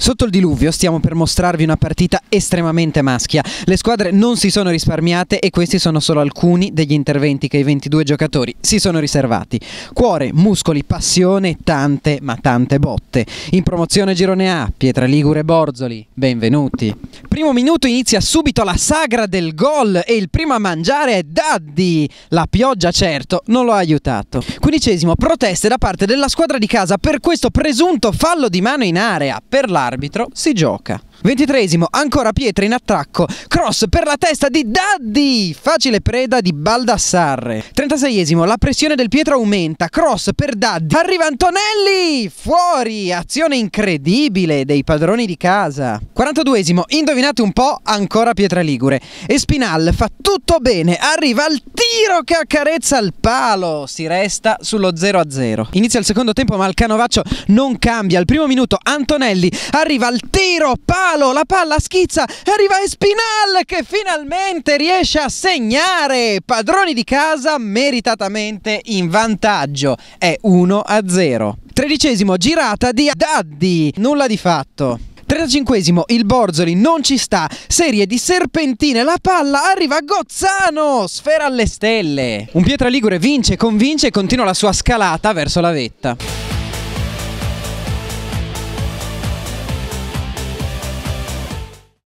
Sotto il diluvio stiamo per mostrarvi una partita estremamente maschia. Le squadre non si sono risparmiate e questi sono solo alcuni degli interventi che i 22 giocatori si sono riservati. Cuore, muscoli, passione, tante ma tante botte. In promozione Girone A, Pietra Ligure Borzoli, benvenuti. Primo minuto inizia subito la sagra del gol e il primo a mangiare è Daddy. La pioggia certo non lo ha aiutato. Quindicesimo, proteste da parte della squadra di casa per questo presunto fallo di mano in area per l'arbitro arbitro si gioca Ventitresimo, ancora Pietra in attacco, cross per la testa di Daddi, facile preda di Baldassarre. Trentaseiesimo, la pressione del Pietro aumenta, cross per Daddi, arriva Antonelli, fuori, azione incredibile dei padroni di casa. Quarantaduesimo, indovinate un po', ancora Pietra Ligure, e Spinal fa tutto bene, arriva al tiro che accarezza il palo, si resta sullo 0-0. Inizia il secondo tempo ma il Canovaccio non cambia, al primo minuto Antonelli arriva al tiro, palo palo, la palla schizza, e arriva Espinal che finalmente riesce a segnare. Padroni di casa meritatamente in vantaggio, è 1-0. Tredicesimo girata di Daddi, nulla di fatto. 35 il Borzoli non ci sta, serie di serpentine, la palla arriva a Gozzano, sfera alle stelle. Un Pietra Ligure vince, convince e continua la sua scalata verso la vetta.